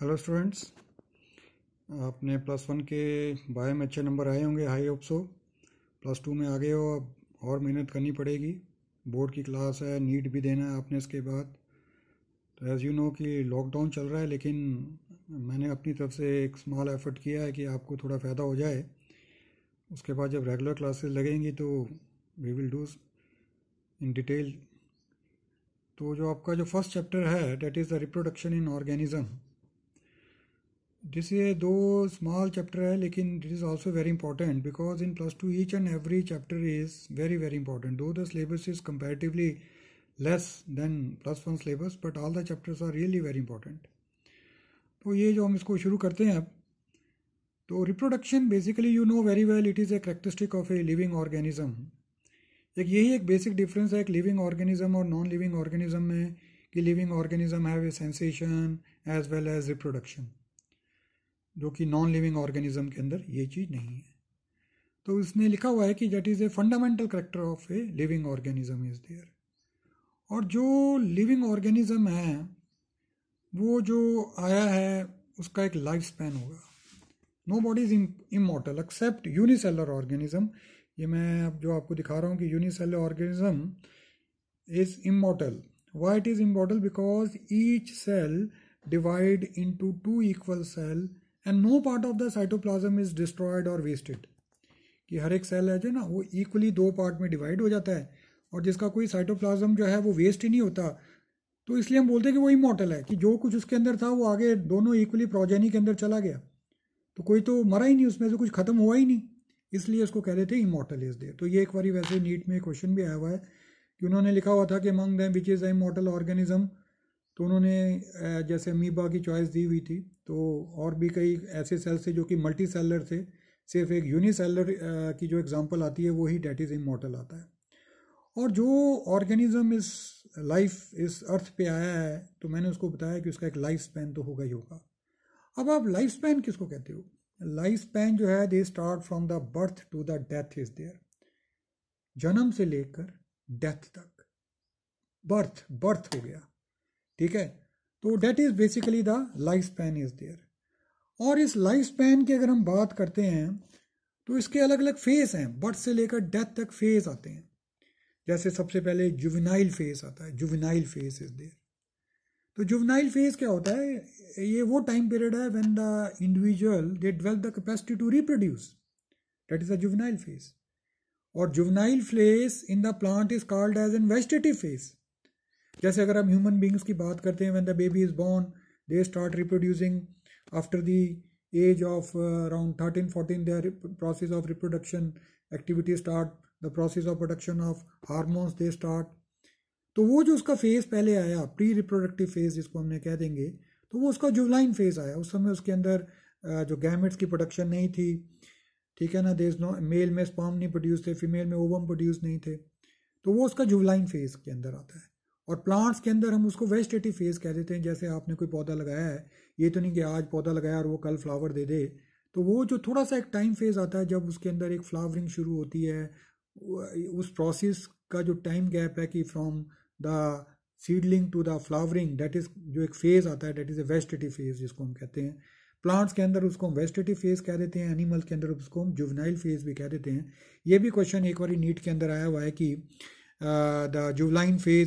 hello students आपने plus one के bio में अच्छे नंबर आए होंगे I hope so plus two में आ गए हो अब और मेहनत करनी पड़ेगी बोर्ड की क्लास है नीट भी देना है आपने इसके बाद तो एज़ यू नो कि लॉकडाउन चल रहा है लेकिन मैंने अपनी तरफ से एक स्मॉल एफर्ट किया है कि आपको थोड़ा फ़ायदा हो जाए उसके बाद जब रेगुलर क्लासेस लगेंगी तो we will do in detail तो जो आपका जो फर्स्ट चैप्टर है that is the reproduction in organism this is too small chapter है लेकिन that is also very important because in plus two each and every chapter is very very important though the syllabus is comparatively less than plus one syllabus but all the chapters are really very important तो ये जो हम इसको शुरू करते हैं अब तो reproduction basically you know very well it is a characteristic of a living organism एक यही एक बेसिक डिफरेंस है एक लिविंग ऑर्गेनिज्म और नॉन लिविंग ऑर्गेनिज्म में कि living organism have a sensation as well as reproduction जो कि नॉन लिविंग ऑर्गेनिज्म के अंदर ये चीज़ नहीं है तो इसने लिखा हुआ है कि that is a fundamental character of a living organism is there और जो लिविंग ऑर्गेनिज्म है वो जो आया है उसका एक लाइफ स्पैन होगा nobody is immortal except unicellular organism ये मैं अब जो आपको दिखा रहा हूँ कि unicellular organism is immortal why it is immortal because each cell divide into two equal cell and no part of the cytoplasm is destroyed और वेस्टेड कि हर एक सेल है जो ना वो इक्वली दो पार्ट में डिवाइड हो जाता है और जिसका कोई साइटोप्लाज्म जो है वो वेस्ट ही नहीं होता तो इसलिए हम बोलते हैं कि वो इमोटल है कि जो कुछ उसके अंदर था वो आगे दोनों इक्वली प्रोजेनी के अंदर चला गया तो कोई तो मरा ही नहीं उसमें से कुछ खत्म हुआ ही नहीं इसलिए उसको कह रहे थे इमोटल इज दे तो ये एक बार वैसे नीट में क्वेश्चन भी आया हुआ है कि उन्होंने लिखा हुआ था कि among them which is a immortal organism तो उन्होंने जैसे अमीबा की चॉइस दी हुई थी तो और भी कई ऐसे सेल्स थे जो कि मल्टी सेलर थे सिर्फ एक यूनि सेलर की जो एग्ज़ाम्पल आती है वो ही डेट इज़ इमोटल आता है और जो ऑर्गेनिज़म इस लाइफ इस अर्थ पे आया है तो मैंने उसको बताया कि उसका एक लाइफ स्पैन तो होगा ही होगा अब आप लाइफ स्पैन किसको कहते हो लाइफ स्पैन जो है they start from the birth to the death is there जन्म से लेकर डेथ तक बर्थ बर्थ हो गया ठीक है तो that is basically the life span is there और इस लाइफ स्पैन की अगर हम बात करते हैं तो इसके अलग अलग फेज हैं बर्थ से लेकर डेथ तक फेज आते हैं जैसे सबसे पहले जुविनाइल फेज आता है जुविनाइल फेज इज देयर तो जुविनाइल फेज क्या होता है ये वो टाइम पीरियड है when the individual they develop the capacity to reproduce that is the juvenile phase और juvenile phase in the plant is called as an vegetative phase जैसे अगर हम ह्यूमन बींग्स की बात करते हैं when the baby is born they start reproducing after the age of around thirteen fourteen their process of reproduction activity start the process of production of hormones they start तो वो जो उसका phase पहले आया प्री रिप्रोडक्टिव फेज़ जिसको हमने कह देंगे तो वो उसका जुवलाइन फेज़ आया उस समय उसके अंदर uh, जो गैमेट्स की प्रोडक्शन नहीं थी ठीक है ना देर नो मेल में स्पॉम नहीं प्रोड्यूस थे फीमेल में ओवम प्रोड्यूस नहीं थे तो वो उसका जुवलाइन फेज़ के अंदर आता है और प्लांट्स के अंदर हम उसको वेजिटेटिव फेज कह देते हैं जैसे आपने कोई पौधा लगाया है ये तो नहीं कि आज पौधा लगाया और वो कल फ्लावर दे दे तो वो जो थोड़ा सा एक टाइम फेज आता है जब उसके अंदर एक फ्लावरिंग शुरू होती है उस प्रोसेस का जो टाइम गैप है कि from the seedling to the flowering that is जो एक फेज़ आता है that is a vegetative phase जिसको हम कहते हैं प्लांट्स के अंदर उसको हम वेजिटेटिव फेज़ कह देते हैं एनिमल्स के अंदर उसको हम जुवनाइल फेज़ भी कह देते हैं ये भी क्वेश्चन एक बार नीट के अंदर आया हुआ है कि द जुवलाइन फेज़